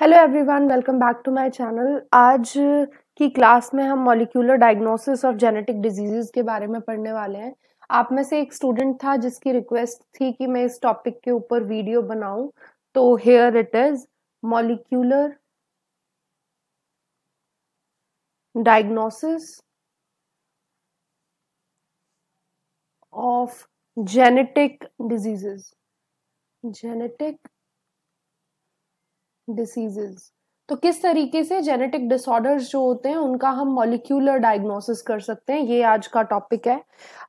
hello everyone welcome back to my channel आज की class में हम molecular diagnosis of genetic diseases के बारे में पढ़ने वाले हैं आप में से एक स्टूडेंट था जिसकी रिक्वेस्ट थी कि मैं इस टॉपिक के ऊपर वीडियो बनाऊं तो here it is molecular diagnosis of genetic diseases genetic diseases तो किस तरीके से जेनेटिक डिसऑर्डर्स जो होते हैं उनका हम मॉलिक्यूलर डायग्नोसिस कर सकते हैं ये आज का टॉपिक है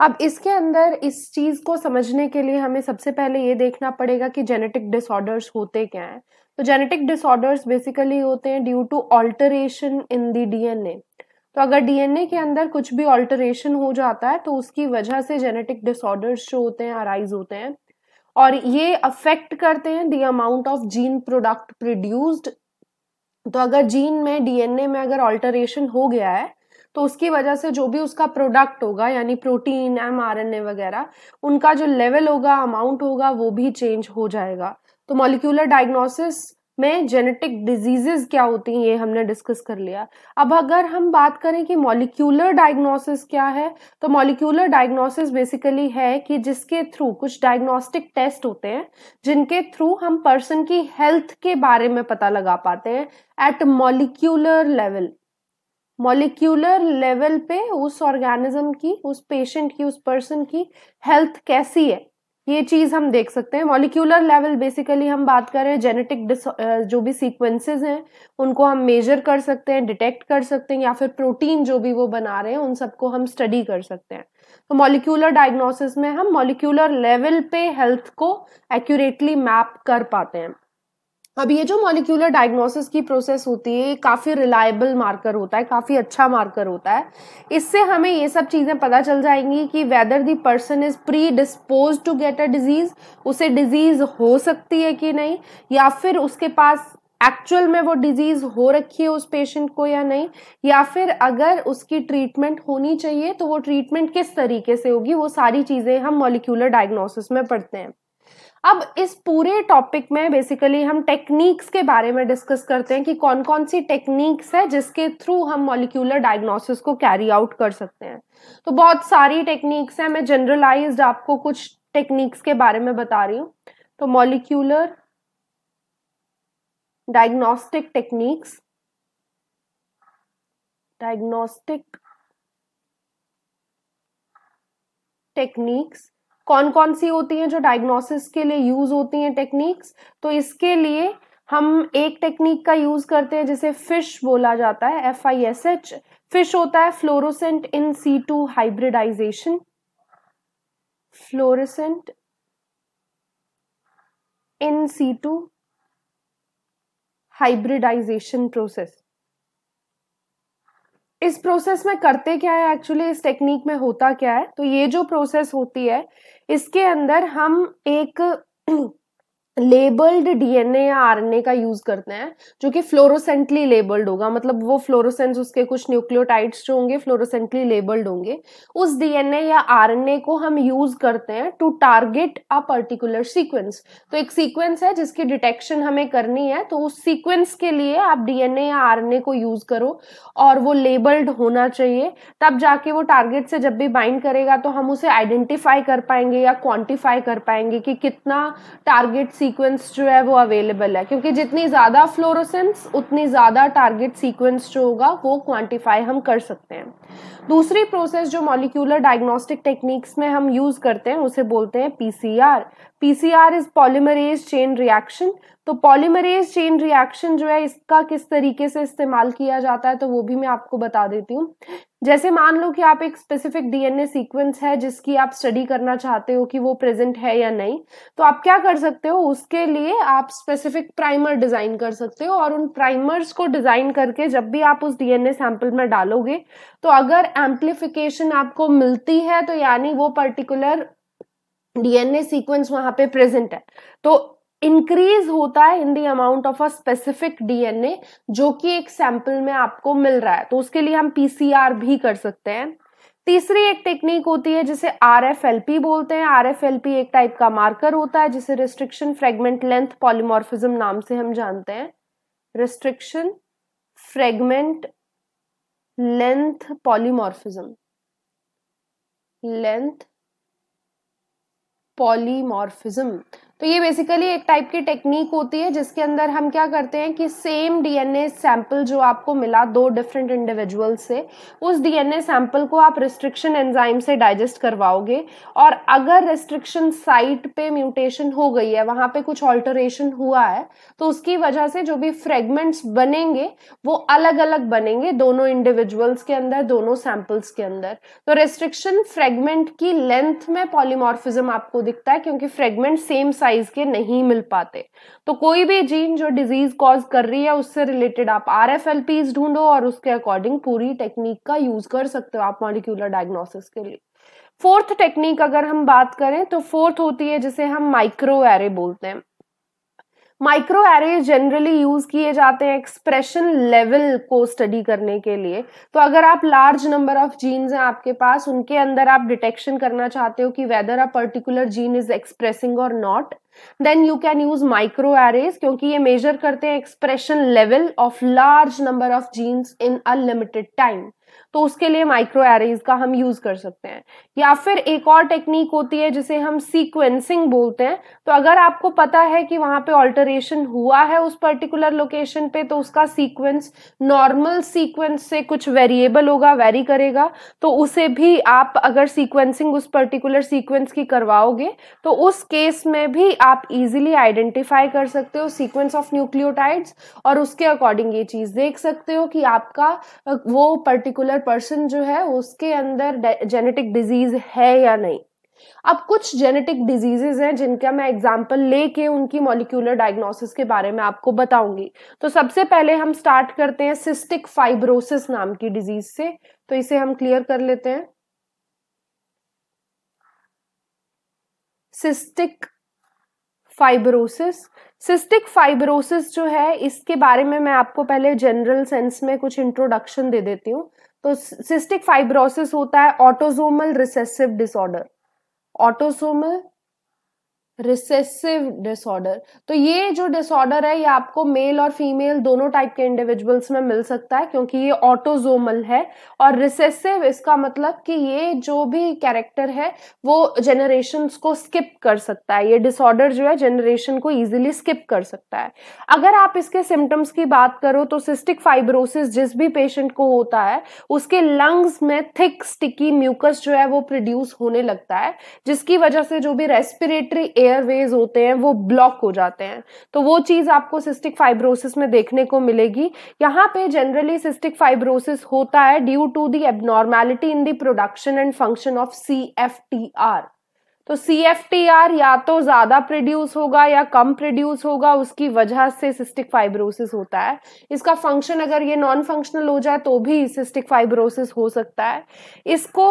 अब इसके अंदर इस चीज़ को समझने के लिए हमें सबसे पहले ये देखना पड़ेगा कि जेनेटिक डिसऑर्डर्स होते क्या हैं तो जेनेटिक डिसऑर्डर्स बेसिकली होते हैं due to alteration in the DNA तो अगर डीएनए के अंदर कुछ भी ऑल्टरेशन हो जाता है तो उसकी वजह से जेनेटिक डिसऑर्डर्स जो होते हैं अराइज होते हैं और ये अफेक्ट करते हैं the amount of gene product produced तो अगर जीन में डीएनए में अगर ऑल्टरेशन हो गया है तो उसकी वजह से जो भी उसका प्रोडक्ट होगा यानी protein M R N A वगैरह उनका जो लेवल होगा अमाउंट होगा वो भी चेंज हो जाएगा तो मॉलिक्यूलर डायग्नोसिस में जेनेटिक डिजीजेस क्या होती हैं ये हमने डिस्कस कर लिया अब अगर हम बात करें कि मॉलिक्यूलर डायग्नोसिस क्या है तो मॉलिक्यूलर डायग्नोसिस बेसिकली है कि जिसके थ्रू कुछ डायग्नोस्टिक टेस्ट होते हैं जिनके थ्रू हम पर्सन की हेल्थ के बारे में पता लगा पाते हैं at molecular level molecular level पे उस ऑर्गेनिज्म की उस पेशेंट की उस पर्सन की हेल्थ कैसी है ये चीज़ हम देख सकते हैं मॉलिक्यूलर लेवल बेसिकली हम बात कर रहे हैं जेनेटिक जो भी सीक्वेंसेस हैं उनको हम मेजर कर सकते हैं डिटेक्ट कर सकते हैं या फिर प्रोटीन जो भी वो बना रहे हैं उन सबको हम स्टडी कर सकते हैं तो मॉलिक्यूलर डायग्नोसिस में हम मॉलिक्यूलर लेवल पे हेल्थ को एक्यूरेटली मैप कर पाते हैं अब ये जो मॉलिक्यूलर डायग्नोसिस की प्रोसेस होती है काफ़ी रिलायबल मार्कर होता है काफ़ी अच्छा मार्कर होता है इससे हमें ये सब चीज़ें पता चल जाएंगी कि whether the person is predispose to get a disease उसे डिजीज़ हो सकती है कि नहीं या फिर उसके पास एक्चुअल में वो डिजीज हो रखी है उस पेशेंट को या नहीं या फिर अगर उसकी ट्रीटमेंट होनी चाहिए तो वो ट्रीटमेंट किस तरीके से होगी वो सारी चीज़ें हम मॉलिक्यूलर डायग्नोसिस में पढ़ते हैं अब इस पूरे टॉपिक में बेसिकली हम टेक्निक्स के बारे में डिस्कस करते हैं कि कौन कौन सी टेक्निक्स है जिसके थ्रू हम मॉलिक्यूलर डायग्नोसिस को कैरी आउट कर सकते हैं तो बहुत सारी टेक्निक्स हैं मैं जनरलाइज आपको कुछ टेक्निक्स के बारे में बता रही हूँ तो molecular diagnostic techniques diagnostic techniques कौन कौन सी होती हैं जो डायग्नोसिस के लिए यूज होती हैं टेक्निक्स तो इसके लिए हम एक टेक्निक का यूज करते हैं जिसे फिश बोला जाता है F I S H FISH होता है fluorescent in situ hybridization fluorescent in situ hybridization process इस प्रोसेस में करते क्या है एक्चुअली इस टेक्निक में होता क्या है तो ये जो प्रोसेस होती है इसके अंदर हम एक लेबल्ड डीएनए या आरएनए का यूज करते हैं जो कि फ्लोरोसेंटली लेबल्ड होगा मतलब वो फ्लोरोसेंस उसके कुछ न्यूक्लियोटाइड्स जो होंगे फ्लोरोसेंटली लेबल्ड होंगे उस डीएनए या आरएनए को हम यूज करते हैं to target a particular sequence तो एक सीक्वेंस है जिसकी डिटेक्शन हमें करनी है तो उस सीक्वेंस के लिए आप डीएनए या आर को यूज करो और वो लेबल्ड होना चाहिए तब जाके वो टारगेट से जब भी बाइंड करेगा तो हम उसे आइडेंटिफाई कर पाएंगे या क्वान्टिफाई कर पाएंगे कि कितना टारगेट सीक्वेंस जो है वो अवेलेबल है क्योंकि जितनी ज़्यादा फ्लोरोसेंस उतनी ज़्यादा टारगेट सीक्वेंस जो होगा वो क्वांटिफाई हम कर सकते हैं दूसरी प्रोसेस जो मॉलिक्यूलर डायग्नोस्टिक टेक्निक्स में हम यूज़ करते हैं उसे बोलते हैं PCR PCR is polymerase chain reaction तो पॉलीमरेज चेन रिएक्शन जो है इसका किस तरीके से इस्तेमाल किया जाता है तो वो भी मैं आपको बता देती हूँ जैसे मान लो कि आप एक स्पेसिफिक डीएनए सीक्वेंस है जिसकी आप स्टडी करना चाहते हो कि वो प्रेजेंट है या नहीं तो आप क्या कर सकते हो उसके लिए आप स्पेसिफिक प्राइमर डिजाइन कर सकते हो और उन प्राइमर्स को डिजाइन करके जब भी आप उस डीएनए सैंपल में डालोगे तो अगर एम्प्लीफिकेशन आपको मिलती है तो यानी वो पर्टिकुलर डीएनए सीक्वेंस वहां पे प्रेजेंट है तो इंक्रीज होता है in the amount of a specific DNA जो कि एक सैंपल में आपको मिल रहा है तो उसके लिए हम पीसीआर भी कर सकते हैं तीसरी एक टेक्निक होती है जिसे आर एफ एल पी बोलते हैं आर एफ एल पी एक टाइप का मार्कर होता है जिसे रिस्ट्रिक्शन फ्रेगमेंट लेंथ पॉलीमोर्फिज्म नाम से हम जानते हैं restriction fragment length polymorphism length polymorphism तो ये बेसिकली एक टाइप की टेक्निक होती है जिसके अंदर हम क्या करते हैं कि सेम डीएनए सैंपल जो आपको मिला दो डिफरेंट इंडिविजुअल से उस डीएनए सैंपल को आप रिस्ट्रिक्शन एंजाइम से डाइजेस्ट करवाओगे और अगर रिस्ट्रिक्शन साइट पे म्यूटेशन हो गई है वहाँ पे कुछ ऑल्टरेशन हुआ है तो उसकी वजह से जो भी फ्रेगमेंट्स बनेंगे वो अलग अलग बनेंगे दोनों इंडिविजुअल्स के अंदर दोनों सैंपल्स के अंदर तो रेस्ट्रिक्शन फ्रेगमेंट की लेंथ में पॉलीमॉर्फिज्म आपको दिखता है क्योंकि फ्रेगमेंट सेम साइज के नहीं मिल पाते तो कोई भी जीन जो डिजीज कॉज कर रही है उससे रिलेटेड आप आर एफ एल पीज ढूंढो और उसके अकॉर्डिंग पूरी टेक्निक का यूज कर सकते हो आप मॉलिक्यूलर डायग्नोसिस के लिए फोर्थ टेक्निक अगर हम बात करें तो फोर्थ होती है जिसे हम माइक्रो एरे बोलते हैं माइक्रो एरे जनरली यूज किए जाते हैं एक्सप्रेशन लेवल को स्टडी करने के लिए तो अगर आप लार्ज नंबर ऑफ जीन्स हैं आपके पास उनके अंदर आप डिटेक्शन करना चाहते हो कि whether a particular gene is expressing or not then you can use microarrays क्योंकि ये मेजर करते हैं expression level of large number of genes in unlimited time तो उसके लिए माइक्रो एरेज का हम यूज कर सकते हैं या फिर एक और टेक्निक होती है जिसे हम सीक्वेंसिंग बोलते हैं तो अगर आपको पता है कि वहां पे ऑल्टरेशन हुआ है उस पर्टिकुलर लोकेशन पे तो उसका सीक्वेंस नॉर्मल सीक्वेंस से कुछ वेरिएबल होगा वेरी करेगा तो उसे भी आप अगर सीक्वेंसिंग उस पर्टिकुलर सीक्वेंस की करवाओगे तो उस केस में भी आप इजिली आइडेंटिफाई कर सकते हो सीक्वेंस ऑफ न्यूक्लियोटाइड्स और उसके अकॉर्डिंग ये चीज देख सकते हो कि आपका वो पर्टिकुलर पर्सन जो है उसके अंदर जेनेटिक डिजीज है या नहीं अब कुछ जेनेटिक डिजीजेज हैं जिनका मैं एग्जाम्पल लेके उनकी मॉलिक्यूलर डायग्नोसिस के बारे में आपको बताऊंगी तो सबसे पहले हम स्टार्ट करते हैं सिस्टिक फाइब्रोसिस नाम की डिजीज से तो इसे हम क्लियर कर लेते हैं सिस्टिक फाइब्रोसिस सिस्टिक फाइब्रोसिस जो है इसके बारे में मैं आपको पहले जनरल सेंस में कुछ इंट्रोडक्शन दे देती हूँ तो सिस्टिक फाइब्रोसिस होता है autosomal recessive disorder autosomal recessive disorder तो ये जो डिसऑर्डर है ये आपको मेल और फीमेल दोनों टाइप के इंडिविजुअल्स में मिल सकता है क्योंकि ये ऑटोजोमल है और रिसेसिव इसका मतलब कि ये जो भी कैरेक्टर है वो जेनरेशन को स्किप कर सकता है ये डिसऑर्डर जो है जेनरेशन को ईजिली स्किप कर सकता है अगर आप इसके सिम्टम्स की बात करो तो सिस्टिक फाइब्रोसिस जिस भी पेशेंट को होता है उसके लंग्स में थिक स्टिकी म्यूकस जो है वो प्रोड्यूस होने लगता है जिसकी वजह से जो भी रेस्पिरेटरी एयरवेज होते हैं वो ब्लॉक हो जाते हैं तो वो चीज़ आपको सिस्टिक फाइब्रोसिस में देखने को मिलेगी यहाँ पे जनरली सिस्टिक फाइब्रोसिस होता है due to the abnormality in the production and function of C F T R तो सी एफ टी आर या तो ज़्यादा प्रोड्यूस होगा या कम प्रोड्यूस होगा उसकी वजह से सिस्टिक फाइब्रोसिस होता है इसका फंक्शन अगर ये नॉन फंक्शनल हो जाए तो भी सिस्टिक फाइब्रोसिस हो सकता है इसको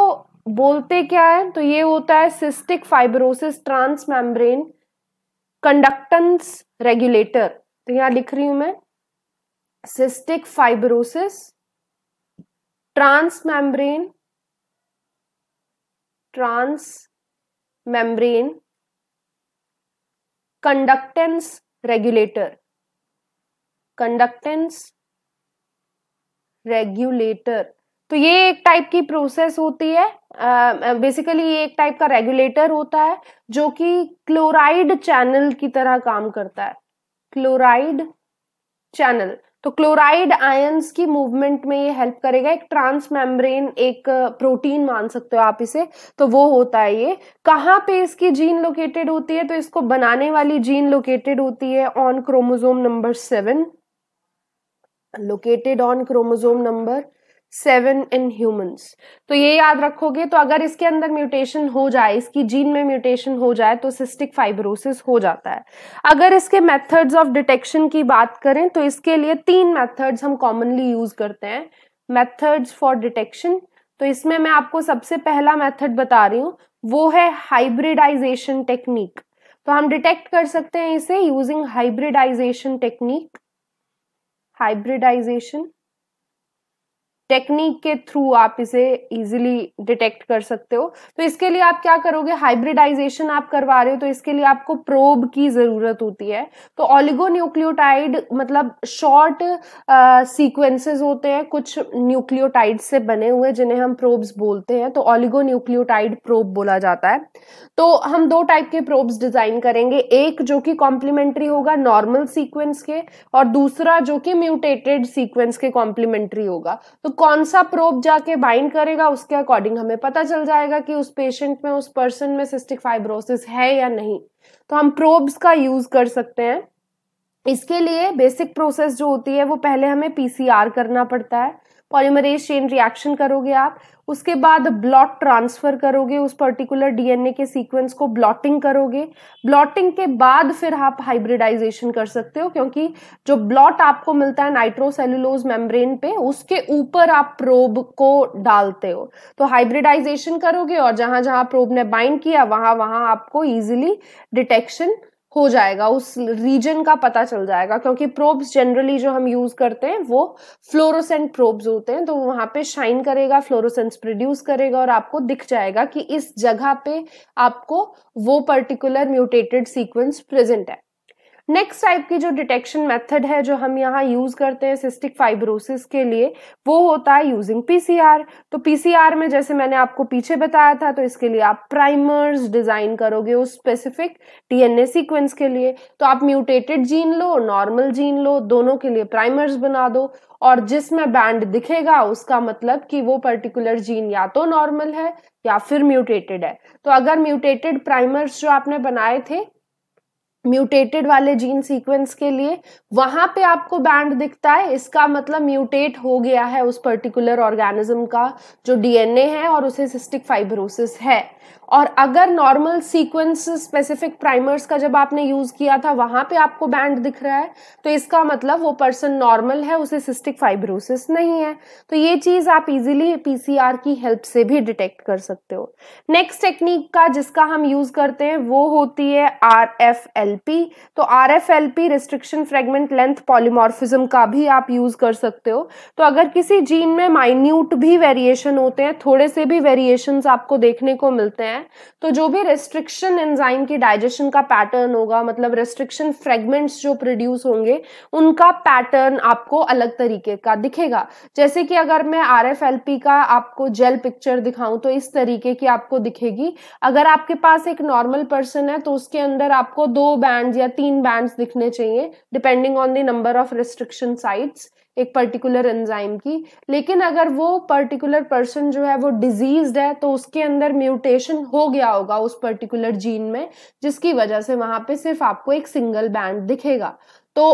बोलते क्या है तो ये होता है cystic fibrosis transmembrane conductance regulator तो यहां लिख रही हूं मैं cystic fibrosis transmembrane transmembrane conductance regulator conductance regulator तो ये एक टाइप की प्रोसेस होती है बेसिकली ये एक टाइप का रेगुलेटर होता है जो कि क्लोराइड चैनल की तरह काम करता है क्लोराइड चैनल तो क्लोराइड आयंस की मूवमेंट में ये हेल्प करेगा एक ट्रांस मेम्ब्रेन एक प्रोटीन मान सकते हो आप इसे तो वो होता है ये कहाँ पे इसकी जीन लोकेटेड होती है तो इसको बनाने वाली जीन लोकेटेड होती है on chromosome number seven located on chromosome number seven in humans तो ये याद रखोगे तो अगर इसके अंदर म्यूटेशन हो जाए इसकी जीन में म्यूटेशन हो जाए तो सिस्टिक फाइब्रोसिस हो जाता है अगर इसके मेथड्स ऑफ डिटेक्शन की बात करें तो इसके लिए तीन मेथड्स हम कॉमनली यूज करते हैं मेथड्स फॉर डिटेक्शन तो इसमें मैं आपको सबसे पहला मेथड बता रही हूँ वो है हाइब्रिडाइजेशन टेक्निक तो हम डिटेक्ट कर सकते हैं इसे using hybridization technique hybridization technique के थ्रू आप इसे इजीली डिटेक्ट कर सकते हो तो इसके लिए आप क्या करोगे हाइब्रिडाइजेशन आप करवा रहे हो तो इसके लिए आपको प्रोब की जरूरत होती है तो ऑलिगोन्यूक्लियोटाइड मतलब शॉर्ट सीक्वेंसेस होते हैं कुछ न्यूक्लियोटाइड से बने हुए जिन्हें हम प्रोब्स बोलते हैं तो ऑलिगोन्यूक्लियोटाइड प्रोब बोला जाता है तो हम दो टाइप के प्रोब्स डिजाइन करेंगे एक जो कि कॉम्प्लीमेंट्री होगा नॉर्मल सीक्वेंस के और दूसरा जो कि म्यूटेटेड सीक्वेंस के कॉम्प्लीमेंट्री होगा तो कौन सा प्रोब जाके बाइंड करेगा उसके अकॉर्डिंग हमें पता चल जाएगा कि उस पेशेंट में उस पर्सन में सिस्टिक फाइब्रोसिस है या नहीं तो हम प्रोब्स का यूज कर सकते हैं इसके लिए बेसिक प्रोसेस जो होती है वो पहले हमें पीसीआर करना पड़ता है पॉलीमरेज चेन रिएक्शन करोगे आप उसके बाद ब्लॉट ट्रांसफर करोगे उस पर्टिकुलर डीएनए के सीक्वेंस को ब्लॉटिंग करोगे ब्लॉटिंग के बाद फिर आप हाइब्रिडाइजेशन कर सकते हो क्योंकि जो ब्लॉट आपको मिलता है नाइट्रोसेलुलोज मेम्ब्रेन पे उसके ऊपर आप प्रोब को डालते हो तो हाइब्रिडाइजेशन करोगे और जहां जहां प्रोब ने बाइंड किया वहां वहां आपको इजिली डिटेक्शन हो जाएगा उस रीजन का पता चल जाएगा क्योंकि प्रोब्स जनरली जो हम यूज करते हैं वो फ्लोरोसेंट प्रोब्स होते हैं तो वहां पे शाइन करेगा फ्लोरोसेंस प्रोड्यूस करेगा और आपको दिख जाएगा कि इस जगह पे आपको वो पर्टिकुलर म्यूटेटेड सीक्वेंस प्रेजेंट है नेक्स्ट टाइप की जो डिटेक्शन मेथड है जो हम यहाँ यूज करते हैं सिस्टिक फाइब्रोसिस के लिए वो होता है यूजिंग पीसीआर तो पीसीआर में जैसे मैंने आपको पीछे बताया था तो इसके लिए आप प्राइमर्स डिजाइन करोगे उस स्पेसिफिक डीएनए सीक्वेंस के लिए तो आप म्यूटेटेड जीन लो नॉर्मल जीन लो दोनों के लिए प्राइमर्स बना दो और जिसमें बैंड दिखेगा उसका मतलब कि वो पर्टिकुलर जीन या तो नॉर्मल है या फिर म्यूटेटेड है तो अगर म्यूटेटेड प्राइमर्स जो आपने बनाए थे म्यूटेटेड वाले जीन सीक्वेंस के लिए वहां पे आपको बैंड दिखता है इसका मतलब म्यूटेट हो गया है उस पर्टिकुलर ऑर्गेनिज्म का जो डीएनए है और उसे सिस्टिक फाइब्रोसिस है और अगर नॉर्मल सीक्वेंस स्पेसिफिक प्राइमर्स का जब आपने यूज किया था वहां पे आपको बैंड दिख रहा है तो इसका मतलब वो पर्सन नॉर्मल है उसे सिस्टिक फाइब्रोसिस नहीं है तो ये चीज आप इजीली पीसीआर की हेल्प से भी डिटेक्ट कर सकते हो नेक्स्ट टेक्निक का जिसका हम यूज करते हैं वो होती है आर एफ एल पी तो R F L P restriction fragment length polymorphism का भी आप यूज कर सकते हो तो अगर किसी जीन में माइन्यूट भी वेरिएशन होते हैं थोड़े से भी वेरिएशन आपको देखने को मिलते हैं है तो जो भी रेस्ट्रिक्शन एंजाइम की डाइजेशन का पैटर्न होगा मतलब रेस्ट्रिक्शन फ्रेगमेंट्स जो प्रोड्यूस होंगे उनका पैटर्न आपको अलग तरीके का दिखेगा जैसे कि अगर मैं आर एफ एल पी का आपको जेल पिक्चर दिखाऊं तो इस तरीके की आपको दिखेगी अगर आपके पास एक नॉर्मल पर्सन है तो उसके अंदर आपको दो बैंड या तीन बैंड दिखने चाहिए depending on the number of restriction sites एक पर्टिकुलर एंजाइम की लेकिन अगर वो पर्टिकुलर पर्सन जो है वो डिजीज है तो उसके अंदर म्यूटेशन हो गया होगा उस पर्टिकुलर जीन में जिसकी वजह से वहां पे सिर्फ आपको एक सिंगल बैंड दिखेगा तो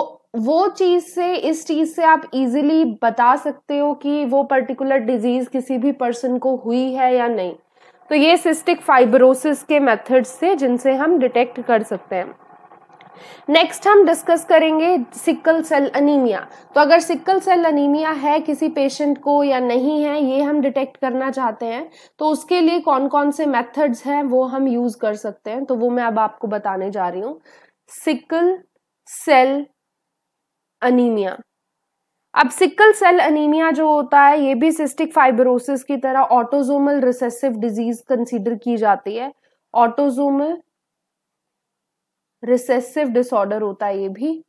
वो चीज से इस चीज से आप इजीली बता सकते हो कि वो पर्टिकुलर डिजीज किसी भी पर्सन को हुई है या नहीं तो ये सिस्टिक फाइब्रोसिस के मेथड्स से जिनसे हम डिटेक्ट कर सकते हैं नेक्स्ट हम डिस्कस करेंगे सिकल सेल अनीमिया तो अगर सिकल सेल अनीमिया है किसी पेशेंट को या नहीं है ये हम डिटेक्ट करना चाहते हैं तो उसके लिए कौन कौन से मेथड्स हैं वो हम यूज कर सकते हैं तो वो मैं अब आपको बताने जा रही हूँ सिकल सेल अनीमिया अब सिकल सेल अनीमिया जो होता है ये भी सिस्टिक फाइब्रोसिस की तरह ऑटोजोमल रिसेसिव डिजीज कंसिडर की जाती है ऑटोजोमल रिसेसिव डिसऑर्डर होता है ये भी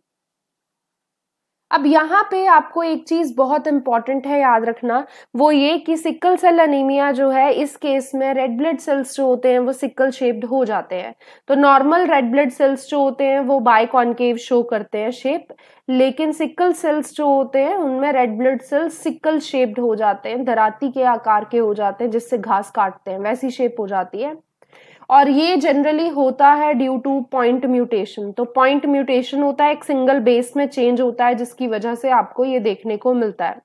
अब यहाँ पे आपको एक चीज बहुत इंपॉर्टेंट है याद रखना वो ये कि सिकल सेल अनिमिया जो है इस केस में रेड ब्लड सेल्स जो होते हैं वो सिकल शेप्ड हो जाते हैं तो नॉर्मल रेड ब्लड सेल्स जो होते हैं वो बाय कॉन्केव शो करते हैं शेप लेकिन सिकल सेल्स जो होते हैं उनमें red blood cells sickle shaped हो जाते हैं धराती के आकार के हो जाते हैं जिससे घास काटते हैं वैसी शेप हो जाती है और ये जनरली होता है ड्यू टू पॉइंट म्यूटेशन तो पॉइंट म्यूटेशन होता है एक सिंगल बेस में चेंज होता है जिसकी वजह से आपको ये देखने को मिलता है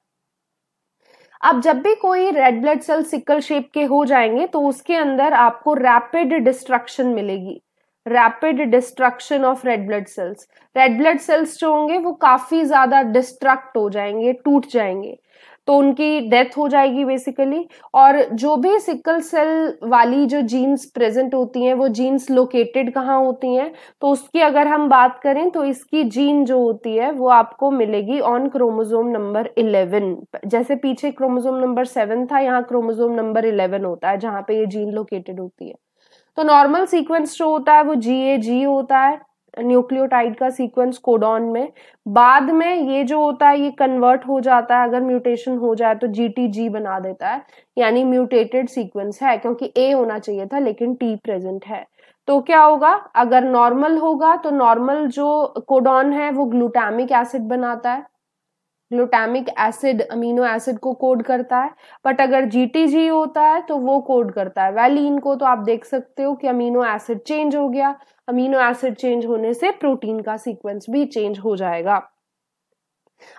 अब जब भी कोई red blood cell sickle shape के हो जाएंगे तो उसके अंदर आपको रैपिड डिस्ट्रक्शन मिलेगी rapid destruction of red blood cells red blood cells जो होंगे वो काफी ज्यादा डिस्ट्रक्ट हो जाएंगे टूट जाएंगे तो उनकी डेथ हो जाएगी बेसिकली और जो भी सिकल सेल वाली जो जीन्स प्रेजेंट होती हैं वो जीन्स लोकेटेड कहाँ होती हैं तो उसकी अगर हम बात करें तो इसकी जीन जो होती है वो आपको मिलेगी ऑन क्रोमोजोम नंबर इलेवन जैसे पीछे क्रोमोजोम नंबर सेवन था यहाँ क्रोमोजोम नंबर इलेवन होता है जहाँ पे ये जीन लोकेटेड होती है तो नॉर्मल सीक्वेंस जो होता है वो जी ए जी होता है न्यूक्लियोटाइड का सीक्वेंस कोडॉन में बाद में ये जो होता है ये कन्वर्ट हो जाता है अगर म्यूटेशन हो जाए तो जी बना देता है यानी म्यूटेटेड सीक्वेंस है क्योंकि ए होना चाहिए था लेकिन टी प्रेजेंट है तो क्या होगा अगर नॉर्मल होगा तो नॉर्मल जो कोडॉन है वो ग्लूटामिक एसिड बनाता है ग्लूटामिक एसिड अमीनो एसिड को कोड करता है बट अगर जीटीजी होता है तो वो कोड करता है वैलिन को तो आप देख सकते हो कि अमीनो एसिड चेंज हो गया अमीनो एसिड चेंज होने से प्रोटीन का सीक्वेंस भी चेंज हो जाएगा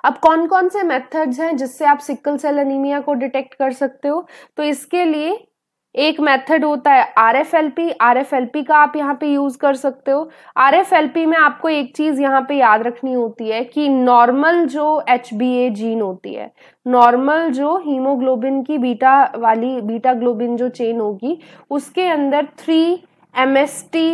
अब कौन कौन से मेथड्स हैं जिससे आप सिकल सेल अनिमिया को डिटेक्ट कर सकते हो तो इसके लिए एक मेथड होता है R F L P R F L P का आप यहाँ पे यूज कर सकते हो आर एफ एल पी में आपको एक चीज यहाँ पे याद रखनी होती है कि नॉर्मल जो एच बी ए जीन होती है नॉर्मल जो हीमोग्लोबिन की बीटा वाली बीटा ग्लोबिन जो चेन होगी उसके अंदर three M S T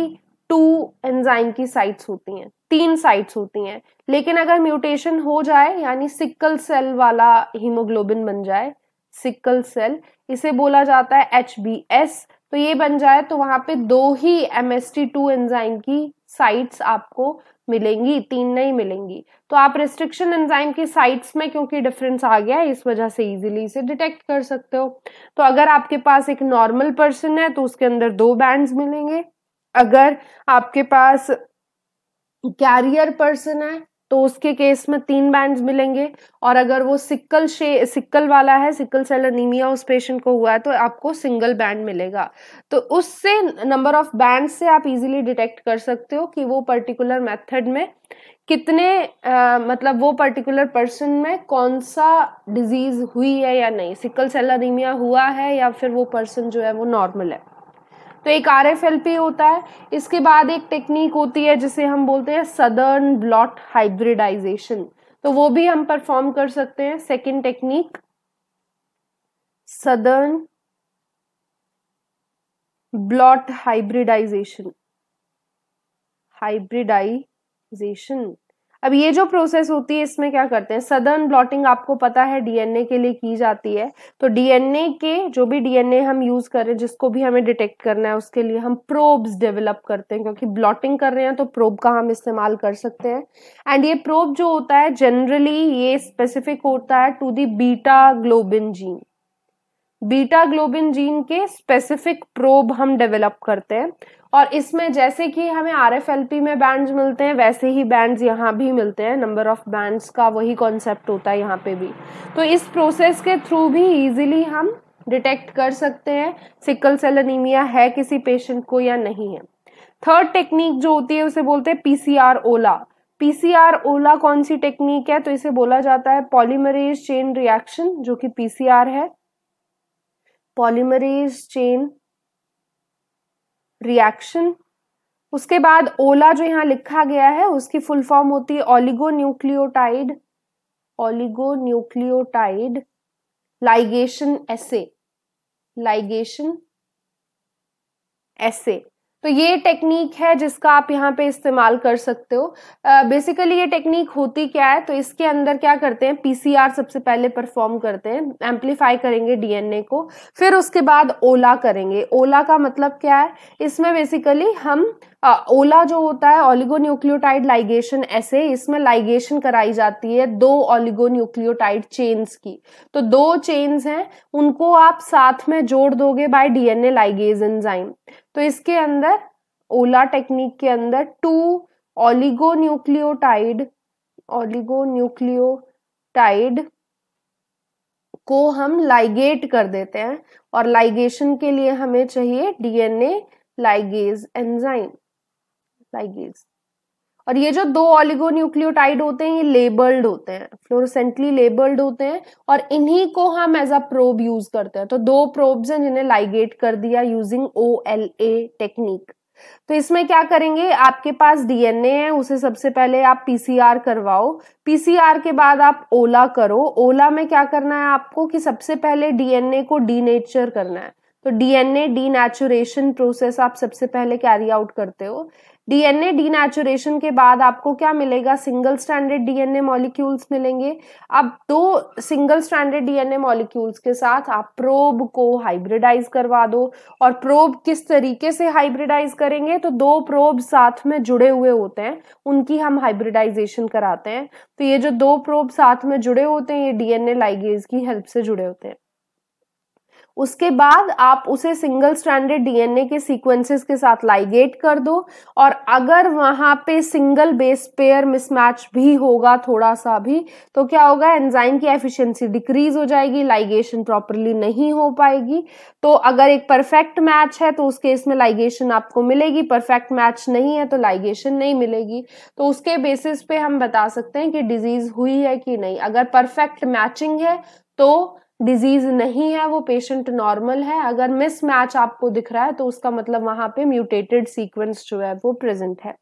two enzyme की साइट्स होती हैं तीन साइट्स होती हैं लेकिन अगर म्यूटेशन हो जाए यानी सिक्कल सेल वाला हीमोग्लोबिन बन जाए सिक्कल सेल इसे बोला जाता है एच बी एस तो ये बन जाए तो वहां पे दो ही M S T two enzyme की साइट्स आपको मिलेंगी तीन नहीं मिलेंगी तो आप रिस्ट्रिक्शन एंजाइम की साइट्स में क्योंकि डिफरेंस आ गया है इस वजह से इजीली इसे डिटेक्ट कर सकते हो तो अगर आपके पास एक नॉर्मल पर्सन है तो उसके अंदर दो बैंड्स मिलेंगे अगर आपके पास कैरियर पर्सन है तो उसके केस में तीन बैंड्स मिलेंगे और अगर वो सिक्कल शे सिक्कल वाला है सिक्कल सेल अनिमिया उस पेशेंट को हुआ है तो आपको सिंगल बैंड मिलेगा तो उससे नंबर ऑफ बैंड से आप इजीली डिटेक्ट कर सकते हो कि वो पर्टिकुलर मेथड में कितने आ, मतलब वो पर्टिकुलर पर्सन में कौन सा डिजीज़ हुई है या नहीं सिक्कल सेल अनिमिया हुआ है या फिर वो पर्सन जो है वो नॉर्मल है तो एक आर होता है इसके बाद एक टेक्निक होती है जिसे हम बोलते हैं सदर्न ब्लॉट हाइब्रिडाइजेशन तो वो भी हम परफॉर्म कर सकते हैं second technique Southern blot hybridization hybridization अब ये जो प्रोसेस होती है इसमें क्या करते हैं सदर्न ब्लॉटिंग आपको पता है डीएनए के लिए की जाती है तो डीएनए के जो भी डीएनए हम यूज कर रहे हैं जिसको भी हमें डिटेक्ट करना है उसके लिए हम प्रोब्स डेवलप करते हैं क्योंकि ब्लॉटिंग कर रहे हैं तो प्रोब का हम इस्तेमाल कर सकते हैं एंड ये प्रोब जो होता है जनरली ये स्पेसिफिक होता है to the beta globin gene beta globin gene के स्पेसिफिक प्रोब हम डेवलप करते हैं और इसमें जैसे कि हमें आर एफ एल पी में बैंड मिलते हैं वैसे ही बैंड यहाँ भी मिलते हैं नंबर ऑफ बैंड्स का वही कॉन्सेप्ट होता है यहाँ पे भी तो इस प्रोसेस के थ्रू भी इजिली हम डिटेक्ट कर सकते हैं सिकल सेल अनिमिया है किसी पेशेंट को या नहीं है थर्ड टेक्निक जो होती है उसे बोलते हैं पीसीआर ओला पीसीआर ओला कौन सी टेक्निक है तो इसे बोला जाता है पॉलीमरेज चेन रिएक्शन जो कि पीसीआर है पॉलीमरेज चेन रिएक्शन उसके बाद ओला जो यहाँ लिखा गया है उसकी फुल फॉर्म होती है oligonucleotide oligonucleotide ligation assay ligation assay तो ये टेक्निक है जिसका आप यहाँ पे इस्तेमाल कर सकते हो बेसिकली uh, ये टेक्निक होती क्या है तो इसके अंदर क्या करते हैं पीसीआर सबसे पहले परफॉर्म करते हैं एम्पलीफाई करेंगे डीएनए को फिर उसके बाद ओला करेंगे ओला का मतलब क्या है इसमें बेसिकली हम ओला जो होता है ऑलिगोन्यूक्लियोटाइड लाइगेशन ऐसे इसमें लाइगेशन कराई जाती है दो ऑलिगोन्यूक्लियोटाइड चेन्स की तो दो चेन्स हैं उनको आप साथ में जोड़ दोगे बाय डीएनए लाइगेज एंजाइम तो इसके अंदर ओला टेक्निक के अंदर टू ऑलिगोन्यूक्लियोटाइड ऑलिगोन्यूक्लियोटाइड को हम लाइगेट कर देते हैं और लाइगेशन के लिए हमें चाहिए डीएनए लाइगेज एंजाइम लाइगेज और ये जो दो ऑलिगोन्यूक्लियोटाइड होते हैं ये लेबल्ड होते हैं फ्लोरोसेंटली लेबल्ड होते हैं और इन्हीं को हम एज अ प्रोब यूज करते हैं तो दो प्रोब्स हैं जिन्हें लाइगेट कर दिया using O L A technique तो इसमें क्या करेंगे आपके पास डीएनए है उसे सबसे पहले आप पीसीआर करवाओ पीसीआर के बाद आप ओला करो ओला में क्या करना है आपको कि सबसे पहले डीएनए को डीनेचर करना है तो डीएनए डीनेचुरेशन प्रोसेस आप सबसे पहले कैरी आउट करते हो डीएनए डीनेचुरेशन के बाद आपको क्या मिलेगा सिंगल स्टैंडर्ड डीएनए मॉलिक्यूल्स मिलेंगे अब दो सिंगल स्टैंडर्ड डीएनए मॉलिक्यूल्स के साथ आप प्रोब को हाइब्रिडाइज करवा दो और प्रोब किस तरीके से हाइब्रिडाइज करेंगे तो दो प्रोब साथ में जुड़े हुए होते हैं उनकी हम हाइब्रिडाइजेशन कराते हैं तो ये जो दो प्रोब साथ में जुड़े होते हैं ये डीएनए लाइगेज की हेल्प से जुड़े होते हैं उसके बाद आप उसे सिंगल स्टैंडर्ड डीएनए के सीक्वेंसेस के साथ लाइगेट कर दो और अगर वहां पे सिंगल बेस पेयर मिसमैच भी होगा थोड़ा सा भी तो क्या होगा एंजाइम की एफिशिएंसी डिक्रीज हो जाएगी लाइगेशन प्रॉपरली नहीं हो पाएगी तो अगर एक परफेक्ट मैच है तो उस केस में लाइगेशन आपको मिलेगी परफेक्ट मैच नहीं है तो लाइगेशन नहीं मिलेगी तो उसके बेसिस पे हम बता सकते हैं कि डिजीज हुई है कि नहीं अगर परफेक्ट मैचिंग है तो डिजीज नहीं है वो पेशेंट नॉर्मल है अगर मिसमैच आपको दिख रहा है तो उसका मतलब वहां पे म्यूटेटेड सीक्वेंस जो है वो प्रेजेंट है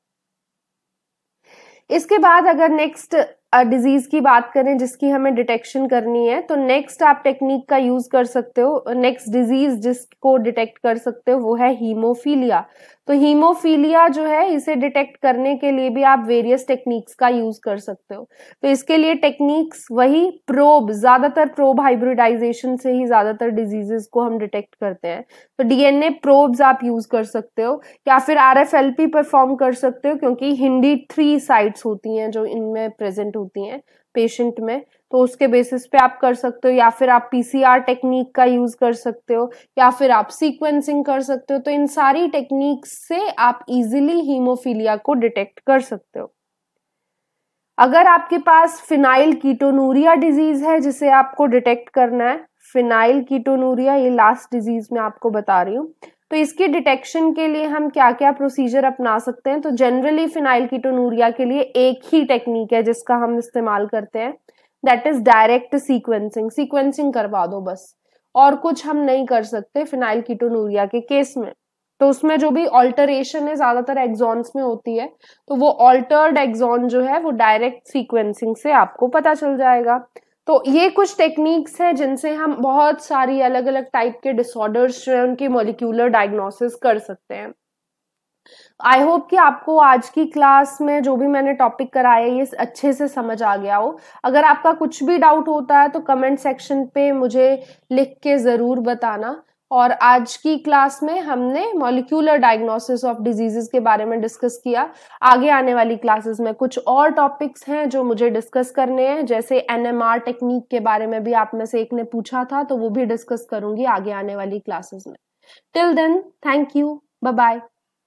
इसके बाद अगर नेक्स्ट डिजीज की बात करें जिसकी हमें डिटेक्शन करनी है तो नेक्स्ट आप टेक्निक का यूज कर सकते हो नेक्स्ट डिजीज जिसको डिटेक्ट कर सकते हो वो है हीमोफीलिया तो हीमोफीलिया जो है इसे डिटेक्ट करने के लिए भी आप वेरियस टेक्निक्स का यूज कर सकते हो तो इसके लिए टेक्निक्स वही प्रोब ज्यादातर प्रोब हाइब्रिडाइजेशन से ही ज्यादातर डिजीजेस को हम डिटेक्ट करते हैं तो डीएनए प्रोब्स आप यूज कर सकते हो या फिर R F L P perform कर सकते हो क्योंकि हिंडी थ्री साइट्स होती हैं जो इनमें प्रेजेंट होती हैं पेशेंट में तो उसके बेसिस पे आप कर सकते हो या फिर आप पीसीआर टेक्निक का यूज कर सकते हो या फिर आप सीक्वेंसिंग कर सकते हो तो इन सारी टेक्निक से आप इजिली हीमोफीलिया को डिटेक्ट कर सकते हो अगर आपके पास फिनाइल कीटोनूरिया डिजीज है जिसे आपको डिटेक्ट करना है फिनाइल कीटोनूरिया ये लास्ट डिजीज में आपको बता रही हूँ तो इसकी डिटेक्शन के लिए हम क्या क्या प्रोसीजर अपना सकते हैं तो जनरली फिनाइल कीटोनूरिया के लिए एक ही टेक्निक है जिसका हम इस्तेमाल करते हैं that is direct sequencing sequencing करवा दो बस और कुछ हम नहीं कर सकते फिनाइल कीटोनूरिया के केस में तो उसमें जो भी ऑल्टरेशन है ज्यादातर एग्जॉन्स में होती है तो वो ऑल्टर्ड एग्जॉन जो है वो डायरेक्ट सीक्वेंसिंग से आपको पता चल जाएगा तो ये कुछ टेक्निक्स हैं जिनसे हम बहुत सारी अलग अलग टाइप के डिसऑर्डर्स जो है उनकी मोलिकुलर डायग्नोसिस कर सकते हैं आई होप कि आपको आज की क्लास में जो भी मैंने टॉपिक कराया ये अच्छे से समझ आ गया हो अगर आपका कुछ भी डाउट होता है तो कमेंट सेक्शन पे मुझे लिख के ज़रूर बताना और आज की क्लास में हमने मॉलिक्यूलर डायग्नोसिस ऑफ डिजीजेस के बारे में डिस्कस किया आगे आने वाली क्लासेस में कुछ और टॉपिक्स हैं जो मुझे डिस्कस करने हैं जैसे एनएमआर टेक्निक के बारे में भी आप में से एक ने पूछा था तो वो भी डिस्कस करूंगी आगे आने वाली क्लासेस में till then thank you bye bye